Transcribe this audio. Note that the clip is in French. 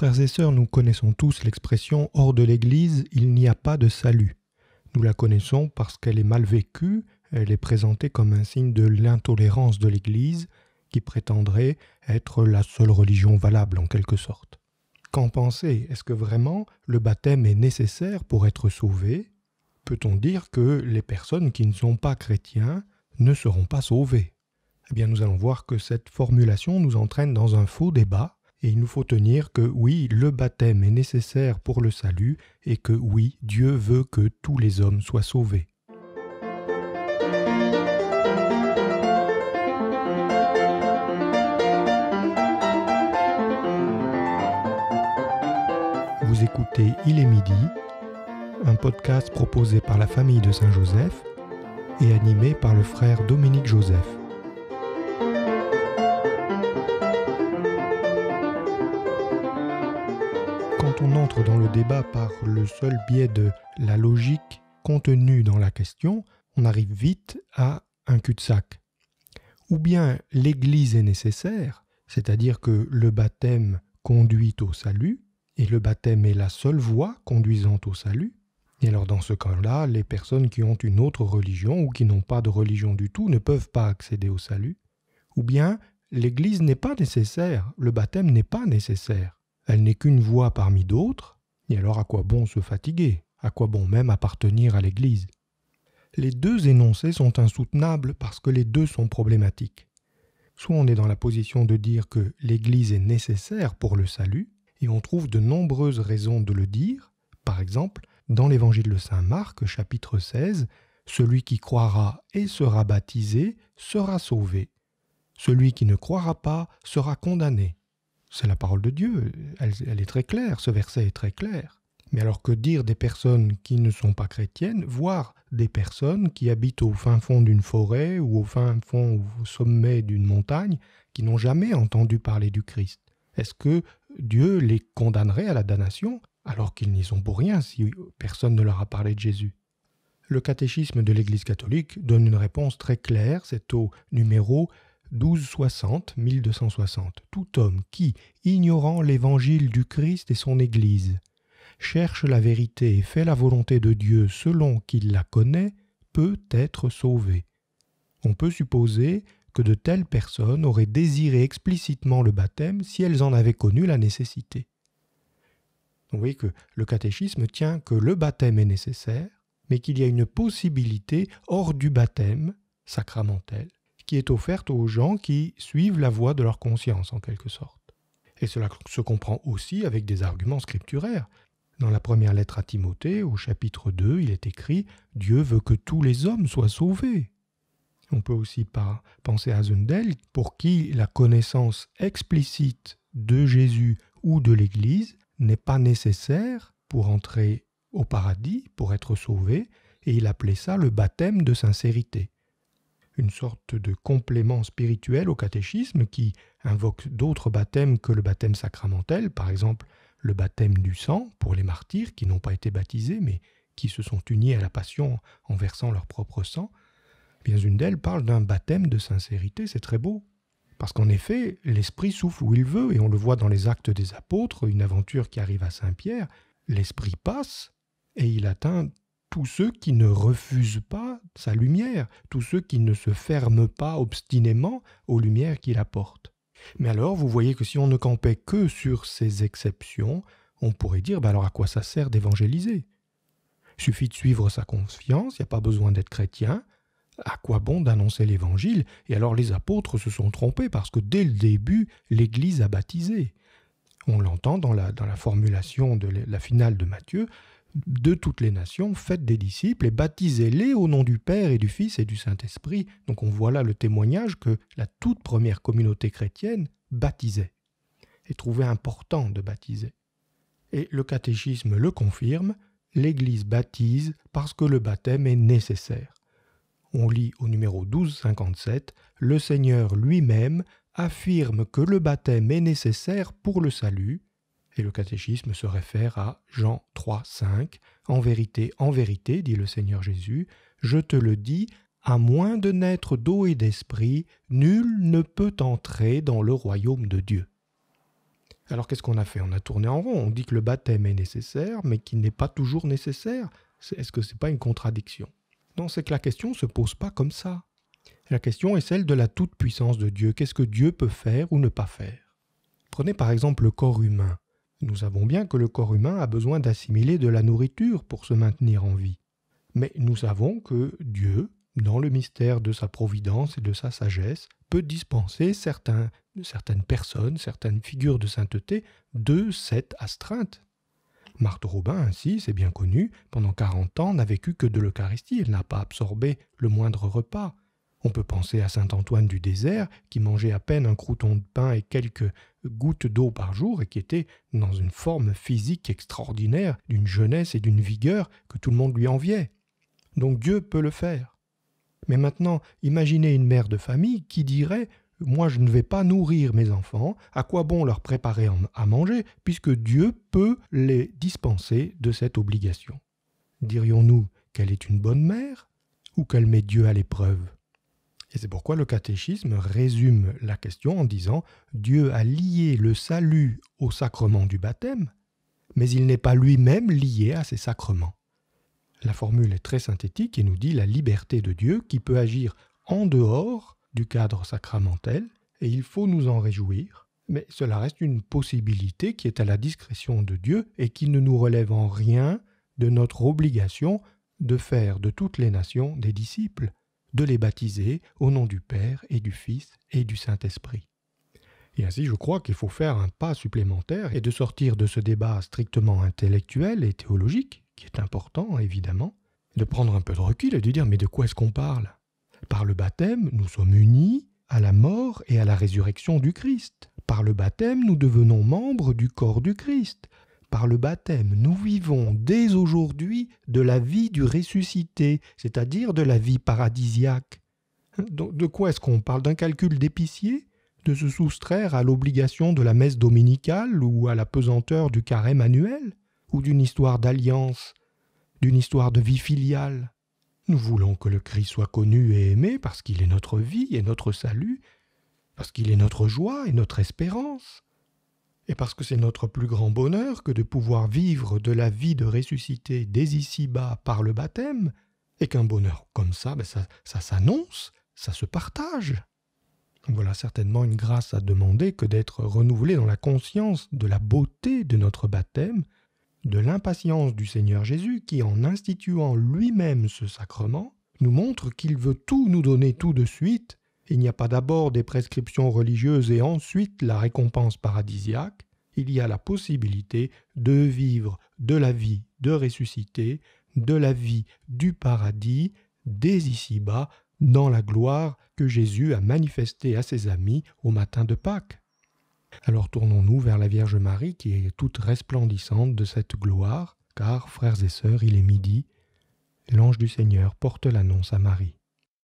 Frères et sœurs, nous connaissons tous l'expression hors de l'Église, il n'y a pas de salut. Nous la connaissons parce qu'elle est mal vécue, elle est présentée comme un signe de l'intolérance de l'Église, qui prétendrait être la seule religion valable en quelque sorte. Qu'en penser Est-ce que vraiment le baptême est nécessaire pour être sauvé Peut-on dire que les personnes qui ne sont pas chrétiens ne seront pas sauvées Eh bien nous allons voir que cette formulation nous entraîne dans un faux débat et il nous faut tenir que oui, le baptême est nécessaire pour le salut, et que oui, Dieu veut que tous les hommes soient sauvés. Vous écoutez Il est midi, un podcast proposé par la famille de Saint-Joseph et animé par le frère Dominique Joseph. on entre dans le débat par le seul biais de la logique contenue dans la question, on arrive vite à un cul-de-sac. Ou bien l'Église est nécessaire, c'est-à-dire que le baptême conduit au salut, et le baptême est la seule voie conduisant au salut. Et alors dans ce cas-là, les personnes qui ont une autre religion ou qui n'ont pas de religion du tout ne peuvent pas accéder au salut. Ou bien l'Église n'est pas nécessaire, le baptême n'est pas nécessaire. Elle n'est qu'une voix parmi d'autres, et alors à quoi bon se fatiguer À quoi bon même appartenir à l'Église Les deux énoncés sont insoutenables parce que les deux sont problématiques. Soit on est dans la position de dire que l'Église est nécessaire pour le salut, et on trouve de nombreuses raisons de le dire, par exemple dans l'Évangile de Saint Marc chapitre 16, Celui qui croira et sera baptisé sera sauvé, celui qui ne croira pas sera condamné. C'est la parole de Dieu, elle, est très claire, ce verset est très clair. Mais alors que dire des personnes qui ne sont pas chrétiennes, voire des personnes qui habitent au fin fond d'une forêt ou au fin fond au sommet d'une montagne, qui n'ont jamais entendu parler du Christ Est-ce que Dieu les condamnerait à la damnation alors qu'ils n'y sont pour rien si personne ne leur a parlé de Jésus Le catéchisme de l'Église catholique donne une réponse très claire, c'est au numéro 1260 1260 Tout homme qui, ignorant l'évangile du Christ et son Église, cherche la vérité et fait la volonté de Dieu selon qu'il la connaît, peut être sauvé. On peut supposer que de telles personnes auraient désiré explicitement le baptême si elles en avaient connu la nécessité. Vous voyez que le catéchisme tient que le baptême est nécessaire, mais qu'il y a une possibilité hors du baptême sacramentel qui est offerte aux gens qui suivent la voie de leur conscience en quelque sorte. Et cela se comprend aussi avec des arguments scripturaires. Dans la première lettre à Timothée, au chapitre 2, il est écrit Dieu veut que tous les hommes soient sauvés. On peut aussi penser à Zundel, pour qui la connaissance explicite de Jésus ou de l'Église n'est pas nécessaire pour entrer au paradis, pour être sauvé, et il appelait ça le baptême de sincérité une sorte de complément spirituel au catéchisme qui invoque d'autres baptêmes que le baptême sacramentel, par exemple le baptême du sang pour les martyrs qui n'ont pas été baptisés mais qui se sont unis à la passion en versant leur propre sang. Bien une d'elles parle d'un baptême de sincérité, c'est très beau. Parce qu'en effet, l'Esprit souffle où il veut, et on le voit dans les actes des apôtres, une aventure qui arrive à Saint-Pierre, l'Esprit passe, et il atteint tous ceux qui ne refusent pas sa lumière, tous ceux qui ne se ferment pas obstinément aux lumières qu'il apporte. Mais alors, vous voyez que si on ne campait que sur ces exceptions, on pourrait dire, ben alors à quoi ça sert d'évangéliser suffit de suivre sa confiance, il n'y a pas besoin d'être chrétien. À quoi bon d'annoncer l'Évangile Et alors les apôtres se sont trompés parce que dès le début, l'Église a baptisé. On l'entend dans la formulation de la finale de Matthieu, de toutes les nations, faites des disciples et baptisez-les au nom du Père et du Fils et du Saint-Esprit. Donc on voit là le témoignage que la toute première communauté chrétienne baptisait et trouvait important de baptiser. Et le catéchisme le confirme, l'Église baptise parce que le baptême est nécessaire. On lit au numéro 1257, Le Seigneur lui-même affirme que le baptême est nécessaire pour le salut, et le catéchisme se réfère à Jean 3, 5. En vérité, en vérité, dit le Seigneur Jésus, je te le dis, à moins de naître d'eau et d'esprit, nul ne peut entrer dans le royaume de Dieu. Alors qu'est-ce qu'on a fait On a tourné en rond. On dit que le baptême est nécessaire, mais qu'il n'est pas toujours nécessaire. Est-ce que ce n'est pas une contradiction Non, c'est que la question ne se pose pas comme ça. La question est celle de la toute-puissance de Dieu. Qu'est-ce que Dieu peut faire ou ne pas faire Prenez par exemple le corps humain. Nous savons bien que le corps humain a besoin d'assimiler de la nourriture pour se maintenir en vie. Mais nous savons que Dieu, dans le mystère de sa providence et de sa sagesse, peut dispenser certains, certaines personnes, certaines figures de sainteté de cette astreinte. Marthe Robin, ainsi, c'est bien connu, pendant quarante ans n'a vécu que de l'Eucharistie, elle n'a pas absorbé le moindre repas, on peut penser à saint Antoine du désert, qui mangeait à peine un crouton de pain et quelques gouttes d'eau par jour, et qui était dans une forme physique extraordinaire, d'une jeunesse et d'une vigueur que tout le monde lui enviait. Donc Dieu peut le faire. Mais maintenant, imaginez une mère de famille qui dirait Moi je ne vais pas nourrir mes enfants, à quoi bon leur préparer à manger, puisque Dieu peut les dispenser de cette obligation. Dirions-nous qu'elle est une bonne mère ou qu'elle met Dieu à l'épreuve et c'est pourquoi le catéchisme résume la question en disant Dieu a lié le salut au sacrement du baptême, mais il n'est pas lui-même lié à ces sacrements. La formule est très synthétique et nous dit la liberté de Dieu qui peut agir en dehors du cadre sacramentel, et il faut nous en réjouir, mais cela reste une possibilité qui est à la discrétion de Dieu et qui ne nous relève en rien de notre obligation de faire de toutes les nations des disciples de les baptiser au nom du Père et du Fils et du Saint-Esprit. Et ainsi, je crois qu'il faut faire un pas supplémentaire et de sortir de ce débat strictement intellectuel et théologique, qui est important évidemment, de prendre un peu de recul et de dire mais de quoi est-ce qu'on parle Par le baptême, nous sommes unis à la mort et à la résurrection du Christ. Par le baptême, nous devenons membres du corps du Christ par le baptême, nous vivons dès aujourd'hui de la vie du ressuscité, c'est-à-dire de la vie paradisiaque. De quoi est-ce qu'on parle D'un calcul d'épicier De se soustraire à l'obligation de la messe dominicale ou à la pesanteur du carême annuel Ou d'une histoire d'alliance D'une histoire de vie filiale Nous voulons que le Christ soit connu et aimé parce qu'il est notre vie et notre salut, parce qu'il est notre joie et notre espérance et parce que c'est notre plus grand bonheur que de pouvoir vivre de la vie de ressuscité dès ici-bas par le baptême, et qu'un bonheur comme ça, ben ça, ça s'annonce, ça se partage. Voilà certainement une grâce à demander que d'être renouvelé dans la conscience de la beauté de notre baptême, de l'impatience du Seigneur Jésus qui, en instituant lui-même ce sacrement, nous montre qu'il veut tout nous donner tout de suite il n'y a pas d'abord des prescriptions religieuses et ensuite la récompense paradisiaque, il y a la possibilité de vivre de la vie de ressuscité, de la vie du paradis, dès ici-bas, dans la gloire que Jésus a manifestée à ses amis au matin de Pâques. Alors tournons-nous vers la Vierge Marie qui est toute resplendissante de cette gloire, car, frères et sœurs, il est midi, l'ange du Seigneur porte l'annonce à Marie.